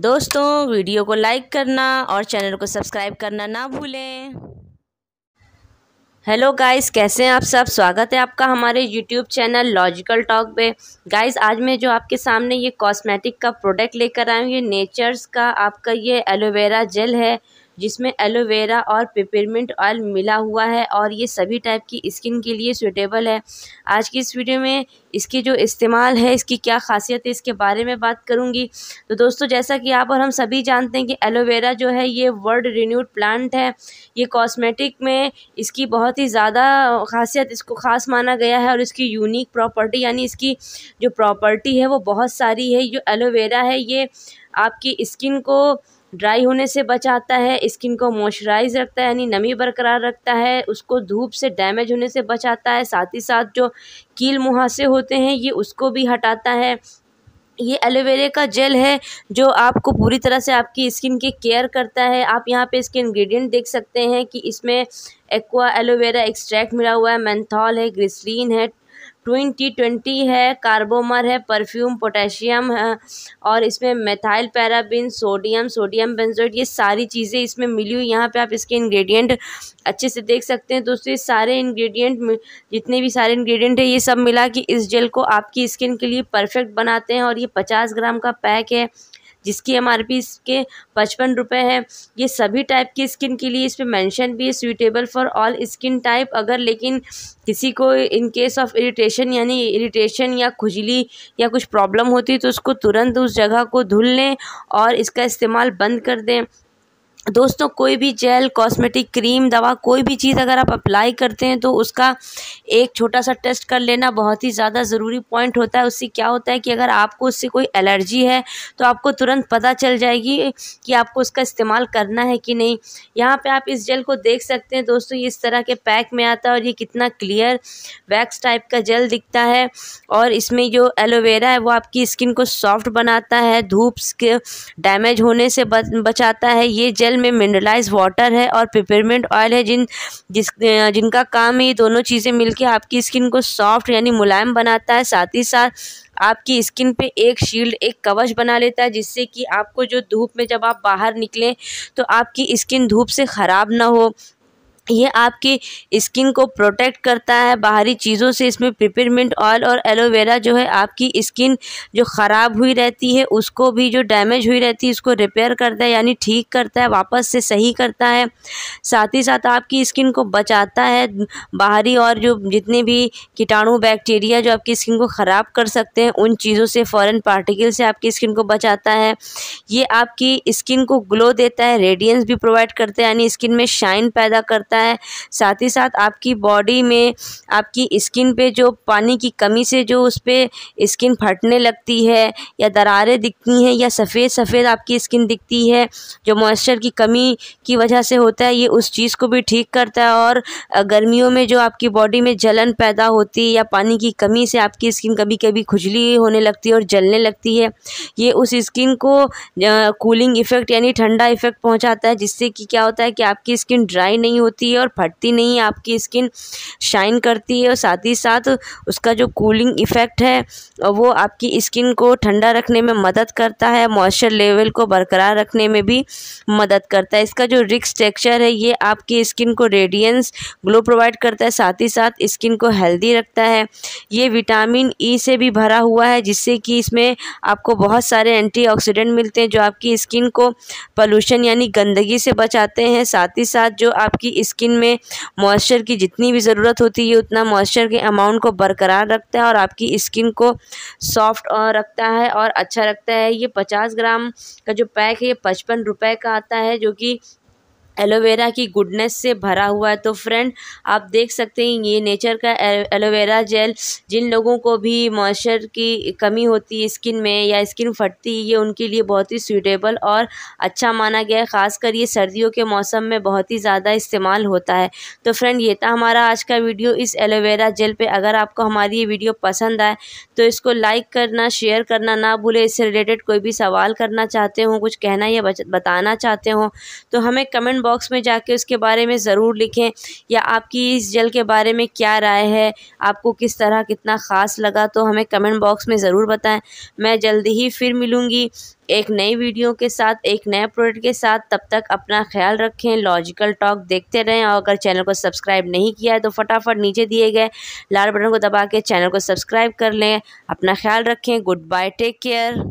दोस्तों वीडियो को लाइक करना और चैनल को सब्सक्राइब करना ना भूलें हेलो गाइस कैसे हैं आप सब स्वागत है आपका हमारे यूट्यूब चैनल लॉजिकल टॉक पे गाइस आज मैं जो आपके सामने ये कॉस्मेटिक का प्रोडक्ट लेकर आई हूँ ये नेचर्स का आपका ये एलोवेरा जेल है जिसमें एलोवेरा और पेपरमिंट ऑयल मिला हुआ है और ये सभी टाइप की स्किन के लिए सूटेबल है आज की इस वीडियो में इसकी जो इस्तेमाल है इसकी क्या खासियत है इसके बारे में बात करूँगी तो दोस्तों जैसा कि आप और हम सभी जानते हैं कि एलोवेरा जो है ये वर्ल्ड रिन्यूड प्लांट है ये कॉस्मेटिक में इसकी बहुत ही ज़्यादा खासियत इसको ख़ास माना गया है और इसकी यूनिक प्रॉपर्टी यानी इसकी जो प्रॉपर्टी है वो बहुत सारी है जो एलोवेरा है ये आपकी स्किन को ड्राई होने से बचाता है स्किन को मॉइस्चराइज रखता है यानी नमी बरकरार रखता है उसको धूप से डैमेज होने से बचाता है साथ ही साथ जो कील मुहासे होते हैं ये उसको भी हटाता है ये एलोवेरा का जेल है जो आपको पूरी तरह से आपकी स्किन की केयर करता है आप यहाँ पे इसके इंग्रेडिएंट देख सकते हैं कि इसमें एक्वा एलोवेरा एक्सट्रैक्ट मिला हुआ है मैंथॉल है ग्रिसलिन है ट्वेंटी ट्वेंटी है कार्बोमर है परफ्यूम पोटेशियम है और इसमें methyl paraben sodium sodium benzoate ये सारी चीज़ें इसमें मिली हुई यहाँ पे आप इसके इंग्रेडिएंट अच्छे से देख सकते हैं दोस्तों ये सारे इंग्रेडिएंट जितने भी सारे इंग्रेडिएंट है ये सब मिला कि इस जेल को आपकी स्किन के लिए परफेक्ट बनाते हैं और ये पचास ग्राम का पैक है जिसकी एम आर पी इसके पचपन रुपये है ये सभी टाइप की स्किन के लिए इस पर मैंशन भी है suitable for all skin type अगर लेकिन किसी को इन केस ऑफ इरिटेशन यानी इरिटेशन या खुजली या कुछ प्रॉब्लम होती है तो उसको तुरंत उस जगह को धुल लें और इसका इस्तेमाल बंद कर दें दोस्तों कोई भी जेल कॉस्मेटिक क्रीम दवा कोई भी चीज़ अगर आप अप्लाई करते हैं तो उसका एक छोटा सा टेस्ट कर लेना बहुत ही ज़्यादा ज़रूरी पॉइंट होता है उससे क्या होता है कि अगर आपको उससे कोई एलर्जी है तो आपको तुरंत पता चल जाएगी कि आपको उसका इस्तेमाल करना है कि नहीं यहाँ पे आप इस जेल को देख सकते हैं दोस्तों ये इस तरह के पैक में आता है और ये कितना क्लियर वैक्स टाइप का जेल दिखता है और इसमें जो एलोवेरा है वो आपकी स्किन को सॉफ्ट बनाता है धूप डैमेज होने से बचाता है ये जेल में मिनरलाइज वाटर है और पिपरमेंट ऑयल है जिन जिस जिनका काम ये दोनों चीज़ें मिलकर आपकी स्किन को सॉफ्ट यानी मुलायम बनाता है साथ ही साथ आपकी स्किन पे एक शील्ड एक कवच बना लेता है जिससे कि आपको जो धूप में जब आप बाहर निकलें तो आपकी स्किन धूप से ख़राब ना हो ये आपकी स्किन को प्रोटेक्ट करता है बाहरी चीज़ों से इसमें पिपरमिंट ऑयल और एलोवेरा जो है आपकी स्किन जो ख़राब हुई रहती है उसको भी जो डैमेज हुई रहती है उसको रिपेयर करता है यानी ठीक करता है वापस से सही करता है साथ ही साथ आपकी स्किन को बचाता है बाहरी और जो जितने भी कीटाणु बैक्टीरिया जो आपकी स्किन को ख़राब कर सकते हैं उन चीज़ों से फ़ॉरन पार्टिकल से आपकी स्किन को बचाता है ये आपकी स्किन को ग्लो देता है रेडियंस भी प्रोवाइड करता है यानी स्किन में शाइन पैदा करता है जाता है साथ ही साथ आपकी बॉडी में आपकी स्किन पे जो पानी की कमी से जो उस पर स्किन फटने लगती है या दरारें दिखती हैं या सफ़ेद सफ़ेद आपकी स्किन दिखती है जो मॉइस्चर की कमी की वजह से होता है ये उस चीज़ को भी ठीक करता है और गर्मियों में जो आपकी बॉडी में जलन पैदा होती है या पानी की कमी से आपकी स्किन कभी कभी खुजली होने लगती है और जलने लगती है ये उस स्किन को कूलिंग इफ़ेक्ट यानी ठंडा इफ़ेक्ट पहुँचाता है जिससे कि क्या होता है कि आपकी स्किन ड्राई नहीं होती होती है और फटती नहीं है आपकी स्किन शाइन करती है और साथ ही साथ उसका जो कूलिंग इफ़ेक्ट है वो आपकी स्किन को ठंडा रखने में मदद करता है मॉइस्चर लेवल को बरकरार रखने में भी मदद करता है इसका जो रिक्स टेक्स्चर है ये आपकी स्किन को रेडियंस ग्लो प्रोवाइड करता है साथ ही साथ स्किन को हेल्दी रखता है ये विटामिन ई e से भी भरा हुआ है जिससे कि इसमें आपको बहुत सारे एंटीऑक्सीडेंट मिलते हैं जो आपकी स्किन को पोल्यूशन यानी गंदगी से बचाते हैं साथ ही साथ जो आपकी स्किन स्किन में मॉइस्चर की जितनी भी ज़रूरत होती है उतना मॉइस्चर के अमाउंट को बरकरार रखता है और आपकी स्किन को सॉफ्ट रखता है और अच्छा रखता है ये पचास ग्राम का जो पैक है ये पचपन रुपये का आता है जो कि एलोवेरा की गुडनेस से भरा हुआ है तो फ्रेंड आप देख सकते हैं ये नेचर का एलोवेरा जेल जिन लोगों को भी मॉइस्चर की कमी होती है स्किन में या स्किन फटती है ये उनके लिए बहुत ही सूटेबल और अच्छा माना गया है ख़ासकर ये सर्दियों के मौसम में बहुत ही ज़्यादा इस्तेमाल होता है तो फ्रेंड ये था हमारा आज का वीडियो इस एलोवेरा जेल पर अगर आपको हमारी ये वीडियो पसंद आए तो इसको लाइक करना शेयर करना ना भूलें इससे रिलेटेड कोई भी सवाल करना चाहते हो कुछ कहना या बताना चाहते हो तो हमें कमेंट बॉक्स में जाके उसके बारे में ज़रूर लिखें या आपकी इस जेल के बारे में क्या राय है आपको किस तरह कितना ख़ास लगा तो हमें कमेंट बॉक्स में ज़रूर बताएं मैं जल्दी ही फिर मिलूँगी एक नई वीडियो के साथ एक नए प्रोडक्ट के साथ तब तक अपना ख्याल रखें लॉजिकल टॉक देखते रहें और अगर चैनल को सब्सक्राइब नहीं किया है तो फटाफट नीचे दिए गए लाल बटन को दबा के चैनल को सब्सक्राइब कर लें अपना ख्याल रखें गुड बाय टेक केयर